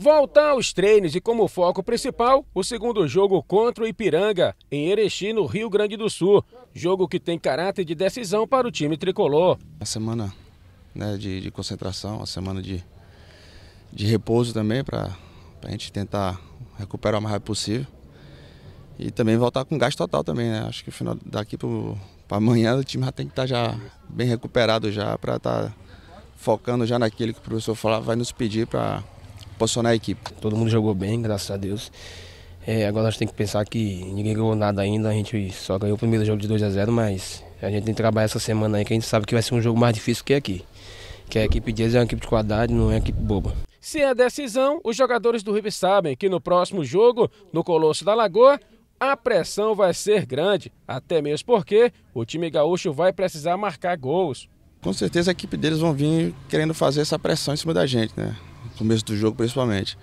voltar aos treinos e como foco principal, o segundo jogo contra o Ipiranga, em Erechim, no Rio Grande do Sul. Jogo que tem caráter de decisão para o time tricolor. A semana né, de, de, concentração, a semana de, de repouso também, para a gente tentar recuperar o mais rápido possível. E também voltar com gás total também, né? Acho que final, daqui para amanhã o time já tem que estar tá já bem recuperado já, para estar tá focando já naquilo que o professor falar, vai nos pedir para posicionar a equipe? Todo mundo jogou bem, graças a Deus. É, agora a gente tem que pensar que ninguém ganhou nada ainda, a gente só ganhou o primeiro jogo de 2 a 0 mas a gente tem que trabalhar essa semana aí, que a gente sabe que vai ser um jogo mais difícil que aqui. Que a equipe deles é uma equipe de qualidade, não é uma equipe boba. Se é decisão, os jogadores do River sabem que no próximo jogo, no Colosso da Lagoa, a pressão vai ser grande, até mesmo porque o time gaúcho vai precisar marcar gols. Com certeza a equipe deles vão vir querendo fazer essa pressão em cima da gente, né? no começo do jogo principalmente.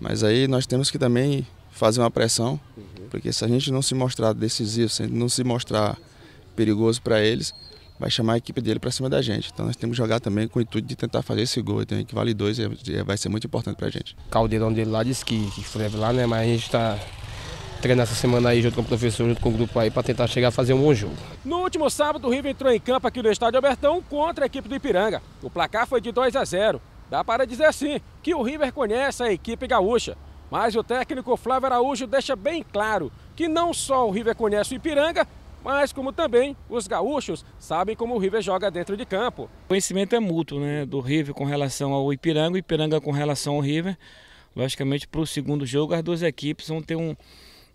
Mas aí nós temos que também fazer uma pressão, uhum. porque se a gente não se mostrar decisivo, se a gente não se mostrar perigoso para eles, vai chamar a equipe dele para cima da gente. Então nós temos que jogar também com o intuito de tentar fazer esse gol. Então que vale dois e é, é, vai ser muito importante para a gente. Caldeirão dele lá disse que, escreve lá, né? Mas a gente está treinando essa semana aí junto com o professor, junto com o grupo aí, para tentar chegar a fazer um bom jogo. No último sábado, o River entrou em campo aqui no estádio Albertão contra a equipe do Ipiranga. O placar foi de 2 a 0. Dá para dizer sim que o River conhece a equipe gaúcha, mas o técnico Flávio Araújo deixa bem claro que não só o River conhece o Ipiranga, mas como também os gaúchos sabem como o River joga dentro de campo. O conhecimento é mútuo, né, do River com relação ao Ipiranga, o Ipiranga com relação ao River. Logicamente, para o segundo jogo, as duas equipes vão ter um,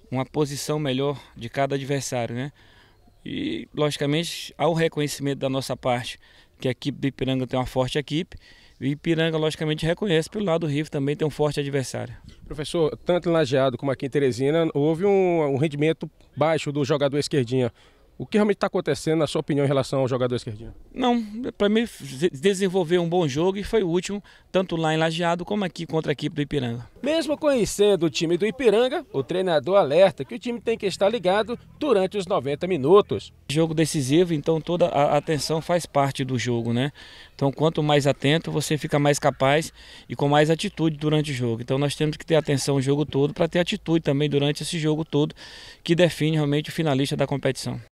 uma posição melhor de cada adversário, né? E, logicamente, há o reconhecimento da nossa parte que a equipe do Ipiranga tem uma forte equipe o Ipiranga, logicamente, reconhece pelo lado do Rio também tem um forte adversário. Professor, tanto em Lajeado como aqui em Teresina, houve um, um rendimento baixo do jogador esquerdinha. O que realmente está acontecendo, na sua opinião, em relação ao jogador esquerdinho? Não, para mim desenvolveu um bom jogo e foi o último, tanto lá em Lajeado como aqui contra a equipe do Ipiranga. Mesmo conhecendo o time do Ipiranga, o treinador alerta que o time tem que estar ligado durante os 90 minutos. Jogo decisivo, então toda a atenção faz parte do jogo, né? Então quanto mais atento, você fica mais capaz e com mais atitude durante o jogo. Então nós temos que ter atenção o jogo todo para ter atitude também durante esse jogo todo que define realmente o finalista da competição.